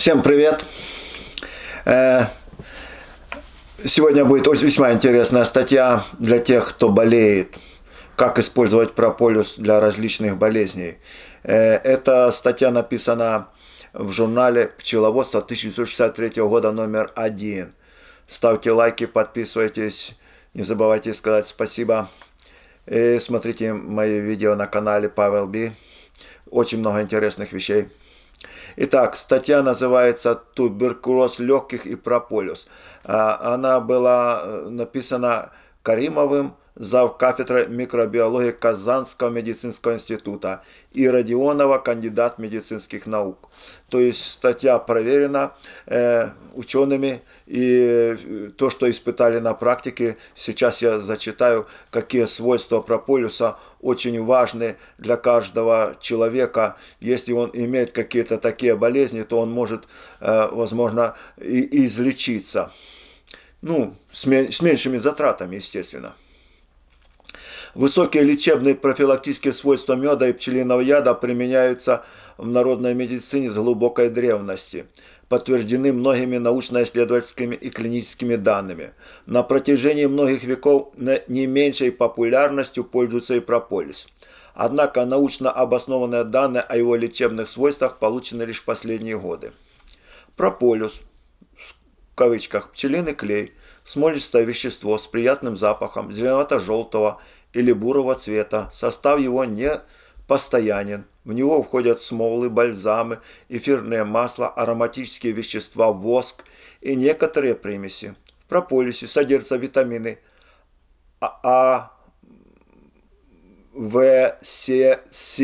Всем привет! Э, сегодня будет весьма интересная статья для тех, кто болеет. Как использовать прополис для различных болезней. Э, эта статья написана в журнале «Пчеловодство» 1963 года номер один. Ставьте лайки, подписывайтесь, не забывайте сказать спасибо. И смотрите мои видео на канале Павел Би. Очень много интересных вещей. Итак, статья называется «Туберкулез легких и прополис». А, она была э, написана Каримовым, зав. кафедры микробиологии Казанского медицинского института и Родионова, кандидат медицинских наук. То есть статья проверена э, учеными, и э, то, что испытали на практике, сейчас я зачитаю, какие свойства прополиса очень важны для каждого человека. Если он имеет какие-то такие болезни, то он может, э, возможно, и излечиться. Ну, с меньшими затратами, естественно. Высокие лечебные профилактические свойства меда и пчелиного яда применяются в народной медицине с глубокой древности подтверждены многими научно-исследовательскими и клиническими данными. На протяжении многих веков не меньшей популярностью пользуется и прополис. Однако научно обоснованные данные о его лечебных свойствах получены лишь в последние годы. Прополис, в кавычках пчелиный клей, смолистое вещество с приятным запахом зеленовато-желтого или бурого цвета, состав его не постоянен. В него входят смолы, бальзамы, эфирное масло, ароматические вещества, воск и некоторые примеси. В прополисе содержатся витамины А, а В, С, С,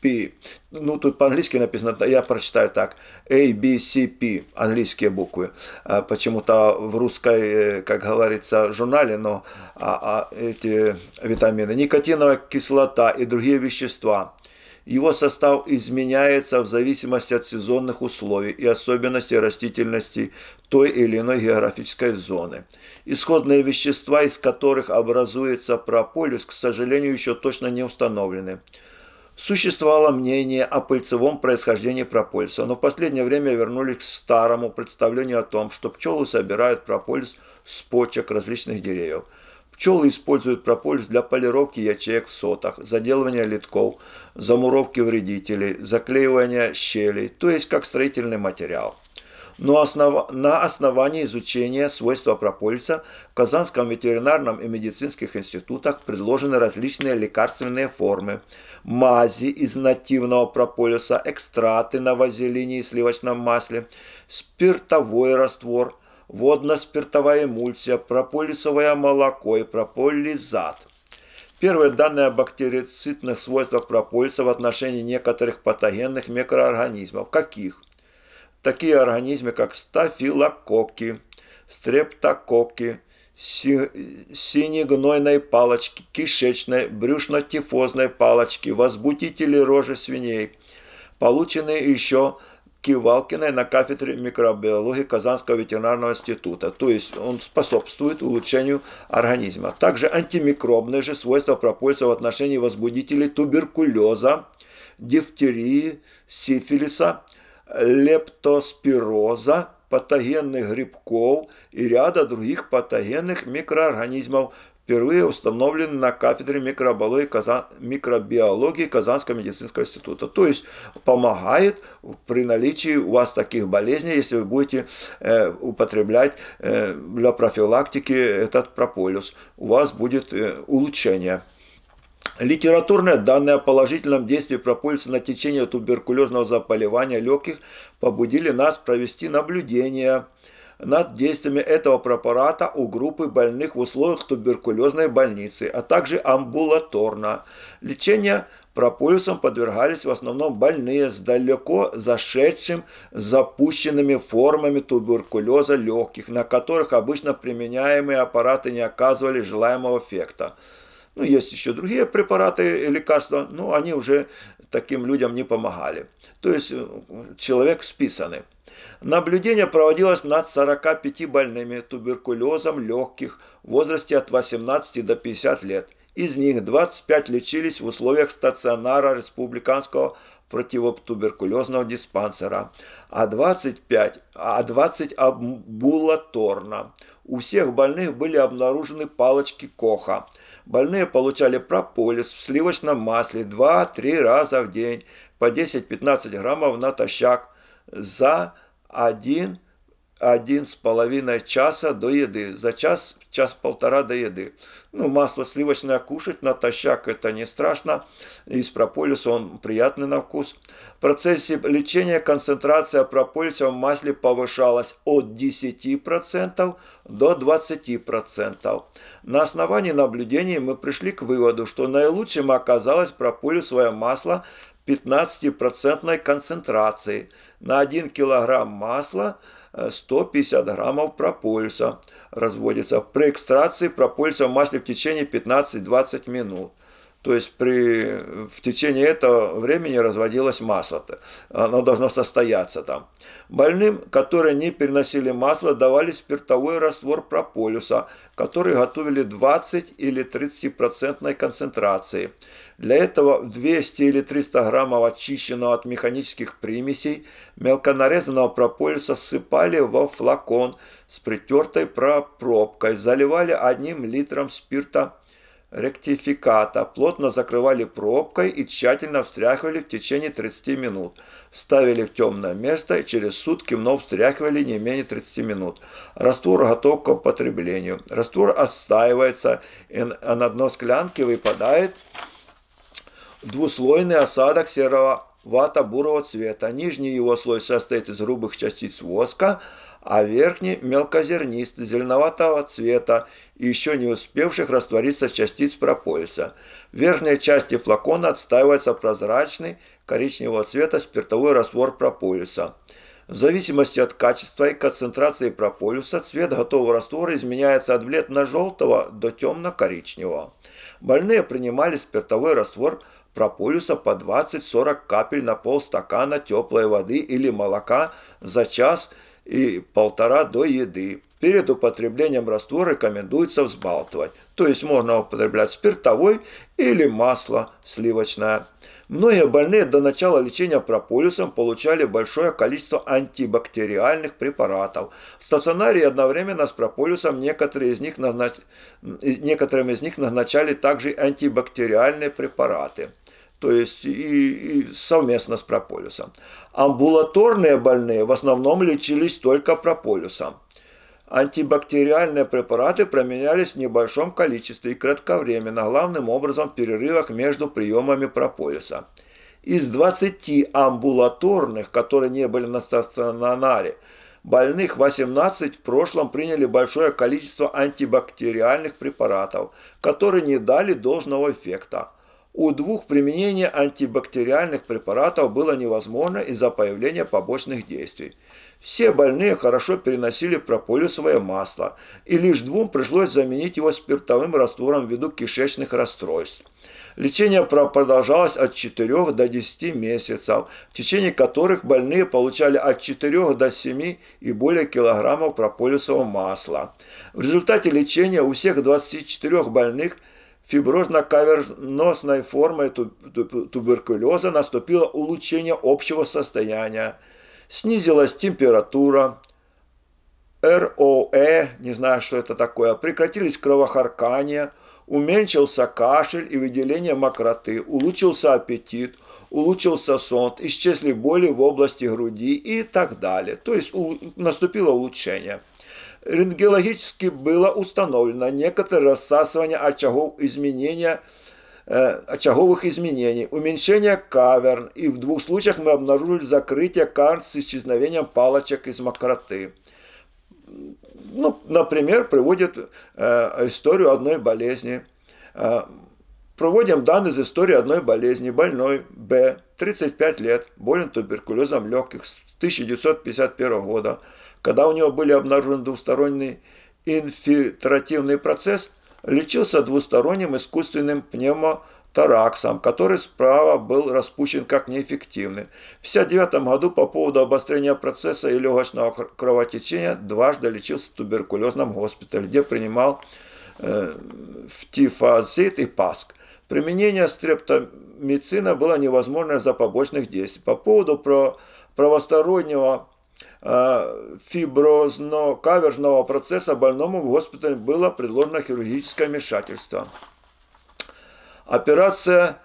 P. Ну, тут по-английски написано, я прочитаю так. A, B, C, P. Английские буквы. А, почему-то в русской, э, как говорится, журнале, но а, а, эти витамины. Никотиновая кислота и другие вещества. Его состав изменяется в зависимости от сезонных условий и особенностей растительности той или иной географической зоны. Исходные вещества, из которых образуется прополис, к сожалению, еще точно не установлены. Существовало мнение о пыльцевом происхождении пропольса, но в последнее время вернулись к старому представлению о том, что пчелы собирают пропольс с почек различных деревьев. Пчелы используют пропольс для полировки ячеек в сотах, заделывания литков, замуровки вредителей, заклеивания щелей, то есть как строительный материал но основ... на основании изучения свойства прополиса в Казанском ветеринарном и медицинских институтах предложены различные лекарственные формы, мази из нативного прополиса, экстраты на вазелине и сливочном масле, спиртовой раствор, водно-спиртовая эмульсия, прополисовое молоко и прополизат – Первые данные о бактерицидных свойствах прополиса в отношении некоторых патогенных микроорганизмов. Каких? такие организмы, как стафилококки, стрептококки, синегнойной палочки, кишечной, брюшно-тифозной палочки, возбудители рожи свиней, полученные еще Кивалкиной на кафедре микробиологии Казанского ветеринарного института. То есть он способствует улучшению организма. Также антимикробные же свойства пропользуются в отношении возбудителей туберкулеза, дифтерии, сифилиса, лептоспироза, патогенных грибков и ряда других патогенных микроорганизмов, впервые установлены на кафедре микробиологии, микробиологии Казанского медицинского института. То есть помогает при наличии у вас таких болезней, если вы будете э, употреблять э, для профилактики этот прополис. У вас будет э, улучшение. Литературные данные о положительном действии пропульса на течение туберкулезного заболевания легких побудили нас провести наблюдение над действиями этого препарата у группы больных в условиях туберкулезной больницы, а также амбулаторно. Лечение пропульсом подвергались в основном больные с далеко зашедшим запущенными формами туберкулеза легких, на которых обычно применяемые аппараты не оказывали желаемого эффекта. Ну, есть еще другие препараты, лекарства, но они уже таким людям не помогали. То есть э, человек списанный. Наблюдение проводилось над 45 больными туберкулезом легких в возрасте от 18 до 50 лет. Из них 25 лечились в условиях стационара республиканского противотуберкулезного диспансера, а 25, а 20 амбулаторно. У всех больных были обнаружены палочки Коха – больные получали прополис в сливочном масле 2-3 раза в день по 10-15 граммов натощак за 1 один с половиной часа до еды. За час, час-полтора до еды. Ну, масло сливочное кушать натощак это не страшно. Из прополиса он приятный на вкус. В процессе лечения концентрация прополиса в масле повышалась от 10% до 20%. На основании наблюдений мы пришли к выводу, что наилучшим оказалось прополисовое масло 15% концентрации. На 1 килограмм масла – 150 граммов пропольса разводится. При экстракции пропульса в масле в течение 15-20 минут. То есть при, в течение этого времени разводилась масса. Оно должно состояться там. Больным, которые не переносили масло, давали спиртовой раствор прополиса, который готовили 20 или 30% концентрации. Для этого 200 или 300 граммов очищенного от механических примесей мелконарезанного прополиса сыпали во флакон с притертой пробкой, заливали одним литром спирта ректификата плотно закрывали пробкой и тщательно встряхивали в течение 30 минут. Ставили в темное место и через сутки вновь встряхивали не менее 30 минут. Раствор готов к употреблению. Раствор отстаивается, а на дно склянки выпадает двуслойный осадок серого вата бурого цвета. Нижний его слой состоит из грубых частиц воска, а верхний мелкозернист, зеленоватого цвета и еще не успевших раствориться частиц пропольса. В верхней части флакона отстаивается прозрачный коричневого цвета спиртовой раствор прополиса. В зависимости от качества и концентрации прополиса цвет готового раствора изменяется от бледно-желтого до темно-коричневого. Больные принимали спиртовой раствор прополиса по 20-40 капель на полстакана теплой воды или молока за час – и полтора до еды. Перед употреблением раствора рекомендуется взбалтывать, то есть можно употреблять спиртовой или масло сливочное. Многие больные до начала лечения прополисом получали большое количество антибактериальных препаратов. В стационаре одновременно с прополисом некоторые из них назнач... некоторым из них назначали также антибактериальные препараты то есть и, и совместно с прополисом. Амбулаторные больные в основном лечились только прополисом. Антибактериальные препараты применялись в небольшом количестве и кратковременно, главным образом в перерывах между приемами прополиса. Из 20 амбулаторных, которые не были на стационаре, больных 18 в прошлом приняли большое количество антибактериальных препаратов, которые не дали должного эффекта – у двух применение антибактериальных препаратов было невозможно из-за появления побочных действий. Все больные хорошо переносили прополисовое масло, и лишь двум пришлось заменить его спиртовым раствором ввиду кишечных расстройств. Лечение продолжалось от 4 до 10 месяцев, в течение которых больные получали от 4 до 7 и более килограммов прополисового масла. В результате лечения у всех 24 больных – фиброзно-кавернозной формой туберкулеза наступило улучшение общего состояния, снизилась температура, РОЭ, не знаю, что это такое, прекратились кровохаркания, уменьшился кашель и выделение мокроты, улучшился аппетит, улучшился сон, исчезли боли в области груди и так далее. То есть наступило улучшение. Рентгенологически было установлено некоторое рассасывание очагов изменения э, очаговых изменений, уменьшение каверн, и в двух случаях мы обнаружили закрытие карт с исчезновением палочек из мокроты. Ну, например, приводит э, историю одной болезни. Э, проводим данные из истории одной болезни. Больной Б, 35 лет, болен туберкулезом легких с 1951 года. Когда у него были обнаружены двусторонний инфильтративный процесс, лечился двусторонним искусственным пневмотораксом, который справа был распущен как неэффективный. В 1959 году по поводу обострения процесса и легочного кровотечения дважды лечился в туберкулезном госпитале, где принимал э, фтифазит и паск. Применение стрептомицина было невозможно за побочных действий. По поводу про правостороннего Э, фиброзно-каверзного процесса больному в госпитале было предложено хирургическое вмешательство. Операция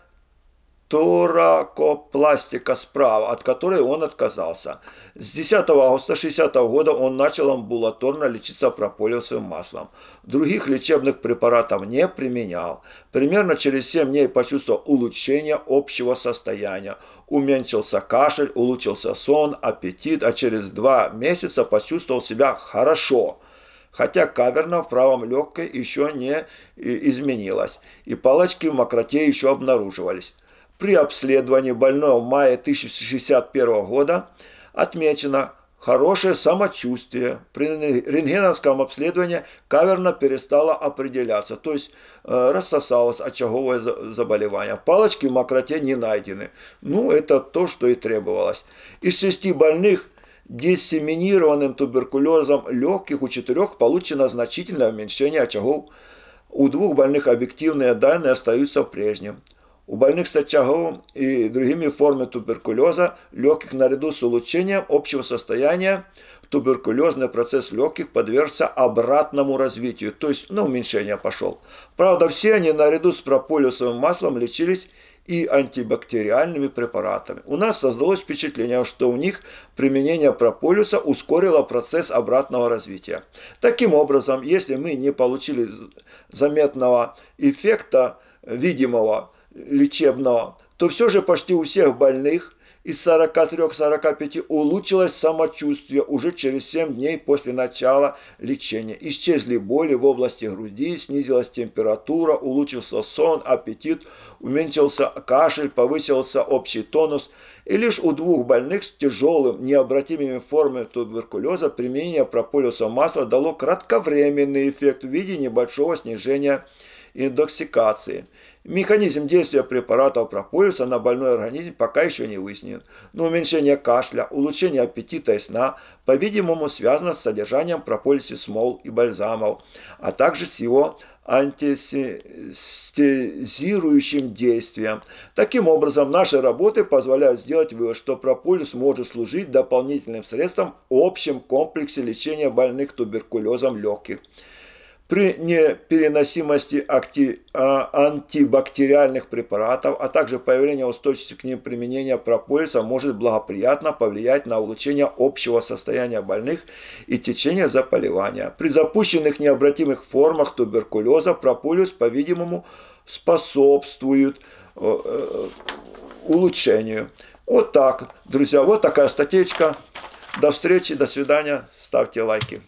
торакопластика справа, от которой он отказался. С 10 августа 60 года он начал амбулаторно лечиться прополиусовым маслом. Других лечебных препаратов не применял. Примерно через 7 дней почувствовал улучшение общего состояния. Уменьшился кашель, улучшился сон, аппетит, а через 2 месяца почувствовал себя хорошо – хотя каверна в правом легкой еще не э, изменилась, и палочки в мокроте еще обнаруживались. При обследовании больного в мае 1961 года отмечено хорошее самочувствие. При рентгеновском обследовании каверна перестала определяться, то есть э, рассосалось очаговое заболевание. Палочки в мокроте не найдены. Ну, это то, что и требовалось. Из шести больных диссеминированным туберкулезом легких у четырех получено значительное уменьшение очагов. У двух больных объективные данные остаются прежним. У больных с очаговым и другими формами туберкулеза легких наряду с улучшением общего состояния туберкулезный процесс легких подвергся обратному развитию, то есть на ну, уменьшение пошел. Правда, все они наряду с прополисовым маслом лечились и антибактериальными препаратами. У нас создалось впечатление, что у них применение прополиса ускорило процесс обратного развития. Таким образом, если мы не получили заметного эффекта, видимого, лечебного, то все же почти у всех больных из 43-45 улучшилось самочувствие уже через 7 дней после начала лечения. Исчезли боли в области груди, снизилась температура, улучшился сон, аппетит, уменьшился кашель, повысился общий тонус. И лишь у двух больных с тяжелым, необратимыми формами туберкулеза применение прополиса масла дало кратковременный эффект в виде небольшого снижения температуры интоксикации. Механизм действия препаратов прополиса на больной организм пока еще не выяснен, но уменьшение кашля, улучшение аппетита и сна, по-видимому, связано с содержанием прополиса смол и бальзамов, а также с его антистезирующим действием. Таким образом, наши работы позволяют сделать вывод, что прополис может служить дополнительным средством в общем комплексе лечения больных туберкулезом легких при непереносимости акти... А, антибактериальных препаратов, а также появление устойчивости к ним применения пропольса может благоприятно повлиять на улучшение общего состояния больных и течение заболевания. При запущенных необратимых формах туберкулеза прополис, по-видимому, способствует э, э, улучшению. Вот так, друзья, вот такая статечка. До встречи, до свидания, ставьте лайки.